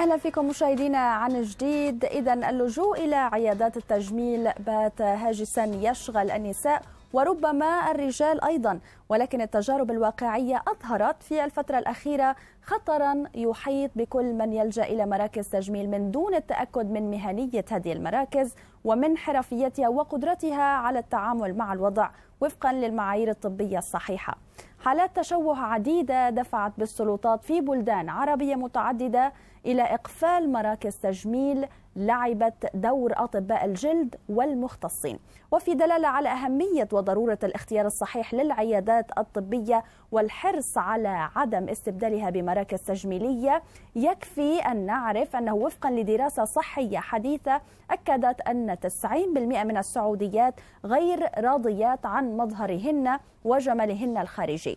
اهلا فيكم مشاهدينا عن جديد اذا اللجوء الى عيادات التجميل بات هاجسا يشغل النساء وربما الرجال أيضا ولكن التجارب الواقعية أظهرت في الفترة الأخيرة خطرا يحيط بكل من يلجأ إلى مراكز تجميل من دون التأكد من مهنية هذه المراكز ومن حرفيتها وقدرتها على التعامل مع الوضع وفقا للمعايير الطبية الصحيحة حالات تشوه عديدة دفعت بالسلطات في بلدان عربية متعددة إلى إقفال مراكز تجميل لعبت دور أطباء الجلد والمختصين وفي دلالة على أهمية وضرورة الاختيار الصحيح للعيادات الطبية والحرص على عدم استبدالها بمراكز تجميلية يكفي أن نعرف أنه وفقا لدراسة صحية حديثة أكدت أن 90% من السعوديات غير راضيات عن مظهرهن وجمالهن الخارجي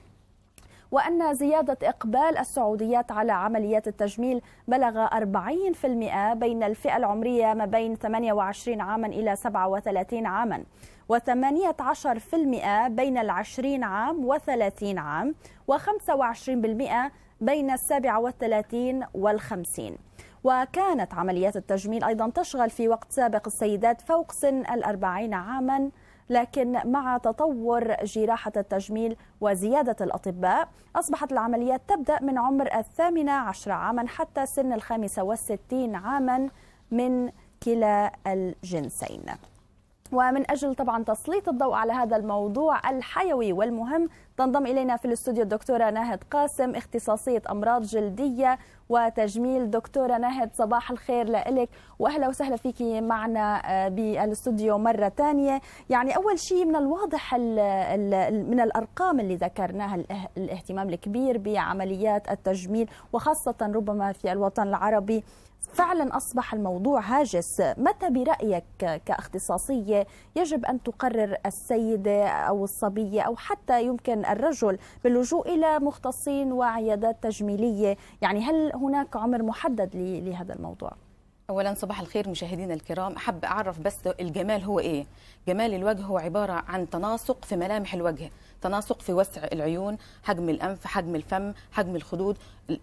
وأن زيادة إقبال السعوديات على عمليات التجميل بلغ 40% بين الفئة العمرية ما بين 28 عاما إلى 37 عاما و18% بين العشرين عام و30 عام و25% بين السابعة والثلاثين والخمسين وكانت عمليات التجميل أيضا تشغل في وقت سابق السيدات فوق سن الأربعين عاماً لكن مع تطور جراحة التجميل وزيادة الأطباء أصبحت العمليات تبدأ من عمر الثامنة عشر عاما حتى سن الخامسة والستين عاما من كلا الجنسين ومن أجل طبعا تسليط الضوء على هذا الموضوع الحيوي والمهم تنضم إلينا في الاستوديو الدكتورة ناهد قاسم اختصاصية أمراض جلدية وتجميل دكتورة ناهد صباح الخير لك وأهلا وسهلا فيك معنا آه، بالاستوديو مرة ثانية يعني أول شيء من الواضح الـ الـ من الأرقام اللي ذكرناها الاهتمام الكبير بعمليات التجميل وخاصة ربما في الوطن العربي فعلا أصبح الموضوع هاجس متى برأيك كاختصاصية يجب أن تقرر السيدة أو الصبية أو حتى يمكن الرجل باللجوء إلى مختصين وعيادات تجميلية يعني هل هناك عمر محدد لهذا الموضوع؟ اولا صباح الخير مشاهدينا الكرام احب اعرف بس الجمال هو ايه جمال الوجه هو عباره عن تناسق في ملامح الوجه تناسق في وسع العيون حجم الانف حجم الفم حجم الخدود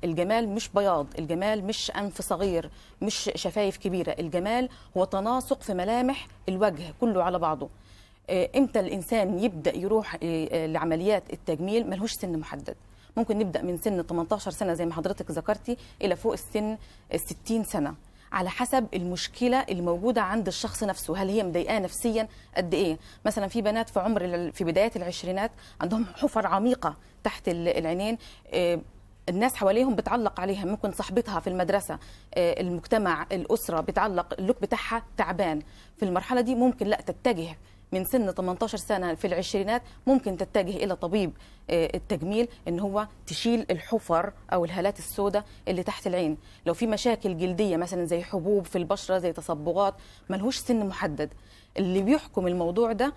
الجمال مش بياض الجمال مش انف صغير مش شفايف كبيره الجمال هو تناسق في ملامح الوجه كله على بعضه آه، امتى الانسان يبدا يروح آه، لعمليات التجميل ملهوش سن محدد ممكن نبدا من سن 18 سنه زي ما حضرتك ذكرتي الى فوق السن 60 سنه على حسب المشكله الموجوده عند الشخص نفسه هل هي مضايقاه نفسيا قد ايه مثلا في بنات في عمر في بدايه العشرينات عندهم حفر عميقه تحت العينين آه، الناس حواليهم بتعلق عليها ممكن صاحبتها في المدرسة آه، المجتمع الأسرة بتعلق اللوك بتاعها تعبان في المرحلة دي ممكن لا تتجه من سن 18 سنه في العشرينات ممكن تتجه الى طبيب آه، التجميل ان هو تشيل الحفر او الهالات السوداء اللي تحت العين لو في مشاكل جلديه مثلا زي حبوب في البشره زي تصبغات ملهوش سن محدد اللي بيحكم الموضوع ده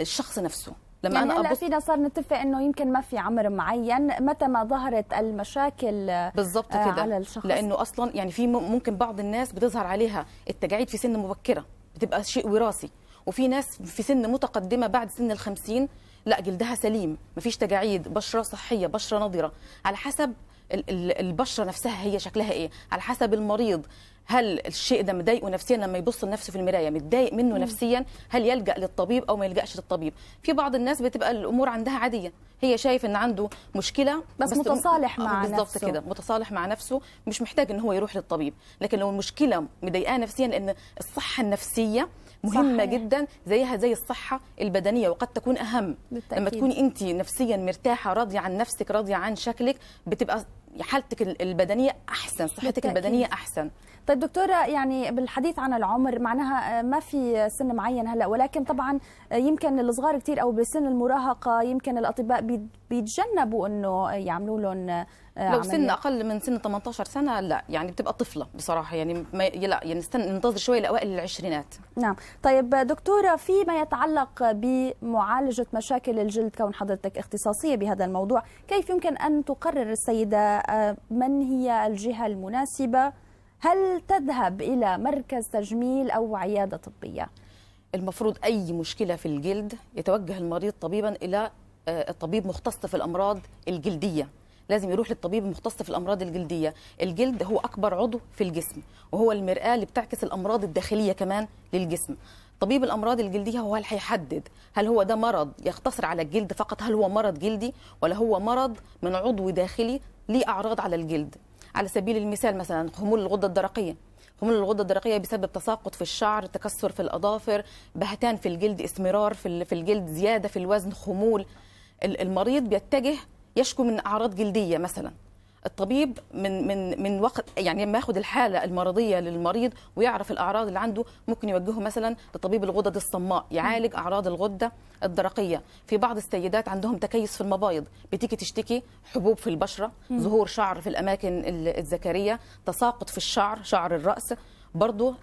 الشخص نفسه لما يعني انا هلا فينا صار نتفق انه يمكن ما في عمر معين متى ما ظهرت المشاكل آه، بالضبط كده على الشخص لانه اصلا يعني في ممكن بعض الناس بتظهر عليها التجاعيد في سن مبكره بتبقى شيء وراثي وفي ناس في سن متقدمه بعد سن الخمسين لا جلدها سليم مفيش تجاعيد بشره صحيه بشره نضره على حسب البشره نفسها هي شكلها ايه على حسب المريض هل الشيء ده مضايقه نفسيا لما يبص لنفسه في المرايه متضايق منه نفسيا هل يلجا للطبيب او ما يلجاش للطبيب في بعض الناس بتبقى الامور عندها عاديه هي شايف ان عنده مشكله بس, بس متصالح مع نفسه بالظبط كده متصالح مع نفسه مش محتاج ان هو يروح للطبيب لكن لو المشكله مضايقاه نفسيا لان الصحه النفسيه مهمه صحيح. جدا زيها زي الصحه البدنيه وقد تكون اهم بالتأكيد. لما تكوني انت نفسيا مرتاحه راضيه عن نفسك راضيه عن شكلك بتبقى حالتك البدنيه احسن صحتك بالتأكيد. البدنيه احسن طيب دكتوره يعني بالحديث عن العمر معناها ما في سن معين هلا ولكن طبعا يمكن الصغار كثير او بسن المراهقه يمكن الاطباء بيتجنبوا انه يعملوا لهم آه، لو سن اقل من سن 18 سنه لا يعني بتبقى طفله بصراحه يعني ما لا يعني نستنى ننتظر شويه لاوائل العشرينات نعم طيب دكتوره فيما يتعلق بمعالجه مشاكل الجلد كون حضرتك اختصاصيه بهذا الموضوع كيف يمكن ان تقرر السيده آه، من هي الجهه المناسبه هل تذهب الى مركز تجميل او عياده طبيه المفروض اي مشكله في الجلد يتوجه المريض طبيبا الى آه، الطبيب مختص في الامراض الجلديه لازم يروح للطبيب المختص في الامراض الجلديه الجلد هو اكبر عضو في الجسم وهو المراه اللي بتعكس الامراض الداخليه كمان للجسم طبيب الامراض الجلديه هو اللي هيحدد هل هو ده مرض يقتصر على الجلد فقط هل هو مرض جلدي ولا هو مرض من عضو داخلي ليه اعراض على الجلد على سبيل المثال مثلا خمول الغده الدرقيه خمول الغده الدرقيه بسبب تساقط في الشعر تكسر في الاظافر بهتان في الجلد اسمرار في الجلد زياده في الوزن خمول المريض بيتجه يشكو من أعراض جلدية مثلا الطبيب من من من وقت يعني لما ياخد الحاله المرضيه للمريض ويعرف الاعراض اللي عنده ممكن يوجهه مثلا لطبيب الغدد الصماء يعالج اعراض الغده الدرقيه في بعض السيدات عندهم تكيس في المبايض بتيجي تشتكي حبوب في البشره ظهور شعر في الاماكن الذكريه تساقط في الشعر شعر الراس برضه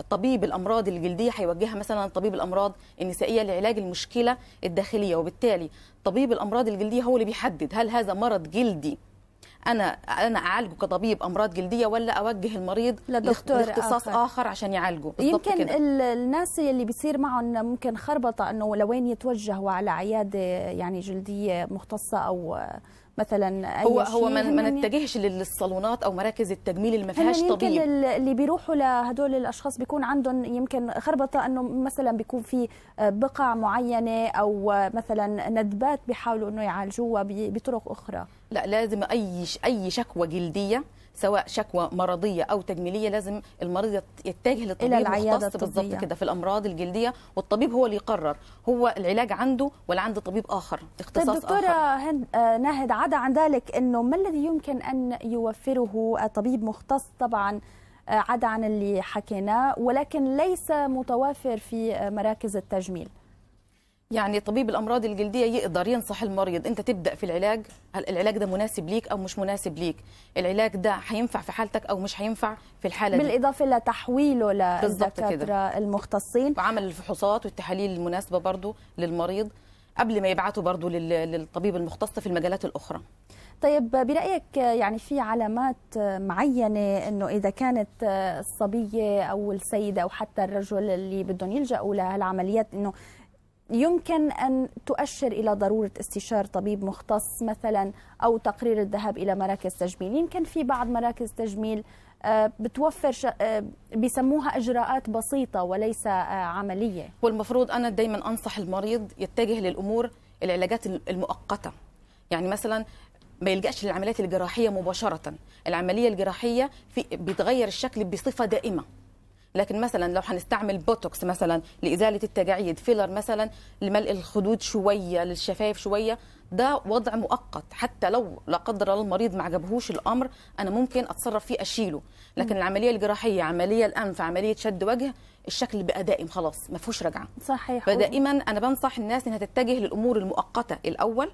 الطبيب الامراض الجلديه هيوجهها مثلا طبيب الامراض النسائيه لعلاج المشكله الداخليه وبالتالي طبيب الامراض الجلديه هو اللي بيحدد هل هذا مرض جلدي انا انا اعالجه كطبيب امراض جلديه ولا اوجه المريض لدكتور لاختصاص آخر. اخر عشان يعالجه يمكن كده. الناس اللي بيصير معهم ممكن خربطه انه لوين يتوجهوا على عياده يعني جلديه مختصه او مثلا أي هو هو ما من نتجهش للصالونات او مراكز التجميل اللي ما فيهاش طبيب يمكن اللي بيروحوا لهدول الاشخاص بيكون عندهم يمكن خربطه انه مثلا بيكون في بقع معينه او مثلا ندبات بيحاولوا انه يعالجوها بطرق اخرى لا لازم اي اي شكوى جلديه سواء شكوى مرضيه او تجميليه لازم المريض يتجه للطبيب إلى بالظبط كده في الامراض الجلديه والطبيب هو اللي يقرر هو العلاج عنده ولا عند طبيب اخر اختصاص طيب دكتوره آه، ناهد عدا عن ذلك انه ما الذي يمكن ان يوفره طبيب مختص طبعا آه، عدا عن اللي حكيناه ولكن ليس متوافر في آه، مراكز التجميل يعني طبيب الامراض الجلديه يقدر ينصح المريض انت تبدا في العلاج هل العلاج ده مناسب ليك او مش مناسب ليك العلاج ده هينفع في حالتك او مش هينفع في الحاله دي بالاضافه لتحويله للدكاتره المختصين وعمل الفحوصات والتحاليل المناسبه برضو للمريض قبل ما يبعته برضو للطبيب المختص في المجالات الاخرى طيب برايك يعني في علامات معينه انه اذا كانت الصبيه او السيده او حتى الرجل اللي بدهم يلجأوا لهالعمليات انه يمكن أن تؤشر إلى ضرورة استشارة طبيب مختص مثلا أو تقرير الذهاب إلى مراكز تجميل يمكن في بعض مراكز تجميل آه، بتوفر ش... آه، بيسموها اجراءات بسيطه وليس آه، عمليه والمفروض انا دايما انصح المريض يتجه للامور العلاجات المؤقته يعني مثلا ما يلجاش للعمليات الجراحيه مباشره العمليه الجراحيه في بيتغير الشكل بصفه دائمه لكن مثلا لو هنستعمل بوتوكس مثلا لازاله التجاعيد فيلر مثلا لملء الخدود شويه للشفايف شويه ده وضع مؤقت حتى لو لا قدر الله المريض ما عجبهوش الامر انا ممكن اتصرف فيه اشيله لكن م. العمليه الجراحيه عمليه الانف عمليه شد وجه الشكل بقى دائم خلاص ما فيهوش رجعه صحيح فدائما انا بنصح الناس انها تتجه للامور المؤقته الاول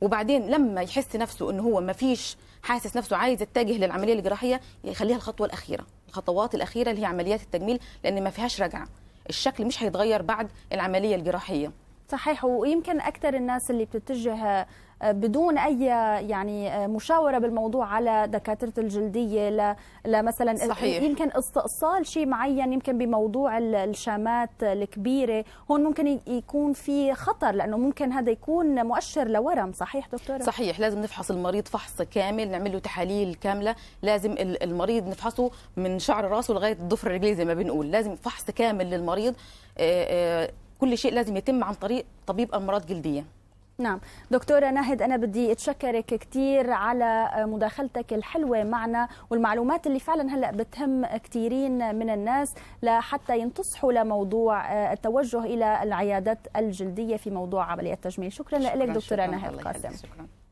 وبعدين لما يحس نفسه ان هو ما فيش حاسس نفسه عايز يتجه للعمليه الجراحيه يخليها الخطوه الاخيره الخطوات الاخيره اللي هي عمليات التجميل لان ما فيهاش رجعه الشكل مش هيتغير بعد العمليه الجراحيه صحيح ويمكن اكثر الناس اللي بتتجه آه، بدون اي يعني آه، مشاوره بالموضوع على دكاتره الجلديه لمثلا صحيح. يمكن استئصال شيء معين يمكن بموضوع الشامات الكبيره هون ممكن يكون في خطر لانه ممكن هذا يكون مؤشر لورم صحيح دكتوره صحيح لازم نفحص المريض فحص كامل نعمل له تحاليل كامله لازم المريض نفحصه من شعر راسه لغايه ضفر رجليه زي ما بنقول لازم فحص كامل للمريض آه، كل شيء لازم يتم عن طريق طبيب امراض جلديه نعم دكتورة ناهد أنا بدي أتشكرك كثير على مداخلتك الحلوة معنا والمعلومات اللي فعلا هلأ بتهم كثيرين من الناس لحتى ينتصحوا لموضوع آه، التوجه إلى العيادات الجلدية في موضوع عملية التجميل شكرا, شكرا لك دكتورة شكرا ناهد قاسم شكرا.